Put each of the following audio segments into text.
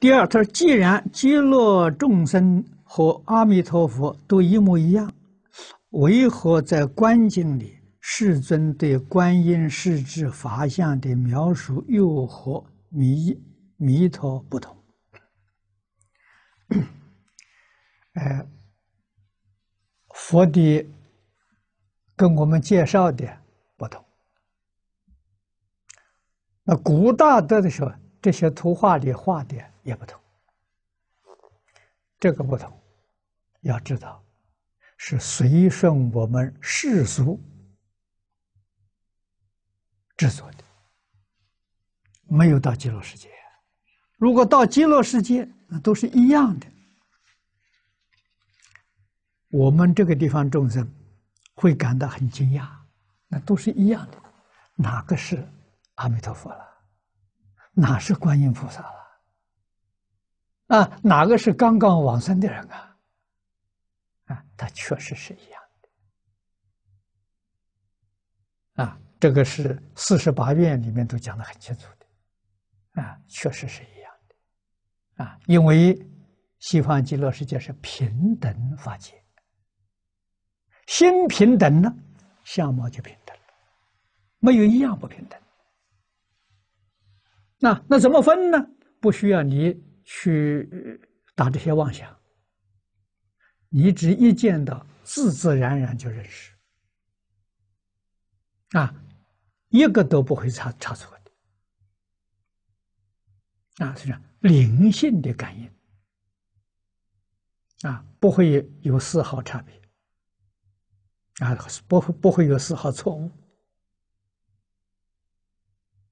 第二，他说：“既然极乐众生和阿弥陀佛都一模一样，为何在观经里，世尊对观音世智法相的描述又和弥弥陀不同？”哎，佛的跟我们介绍的不同。那古大德的时候。这些图画里画的也不同，这个不同，要知道是随顺我们世俗制作的，没有到极乐世界。如果到极乐世界，那都是一样的。我们这个地方众生会感到很惊讶，那都是一样的，哪个是阿弥陀佛了？哪是观音菩萨了？啊，哪个是刚刚往生的人啊？啊，他确实是一样的。啊，这个是四十八愿里面都讲的很清楚的。啊，确实是一样的。啊，因为西方极乐世界是平等法界，心平等了，相貌就平等了，没有一样不平等。那那怎么分呢？不需要你去打这些妄想，你只一见到，自自然然就认识，啊，一个都不会差差错的，啊，这样，灵性的感应，啊，不会有丝毫差别，啊，不不会有丝毫错误，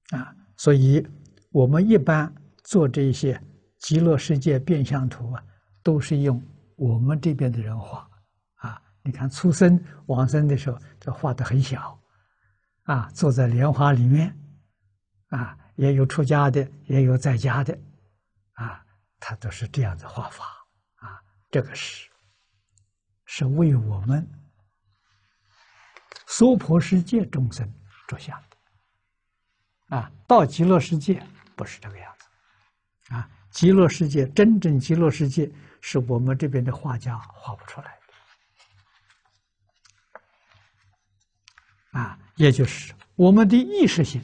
啊，所以。我们一般做这些极乐世界变相图啊，都是用我们这边的人画。啊，你看出生往生的时候，这画的很小，啊，坐在莲花里面，啊，也有出家的，也有在家的，啊，他都是这样的画法。啊，这个是是为我们娑婆世界众生着想。啊，到极乐世界。不是这个样子，啊，极乐世界真正极乐世界是我们这边的画家画不出来的，啊，也就是我们的意识性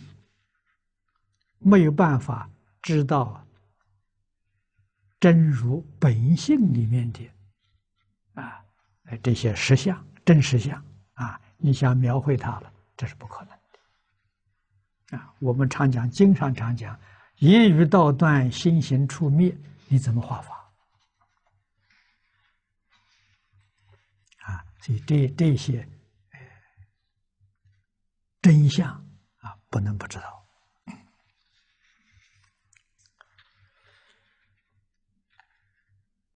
没有办法知道真如本性里面的啊，这些实相真实相啊，你想描绘它了，这是不可能的，啊，我们常讲，经常常讲。言语道断，心行处灭，你怎么画法？啊，所以这这些真相啊，不能不知道。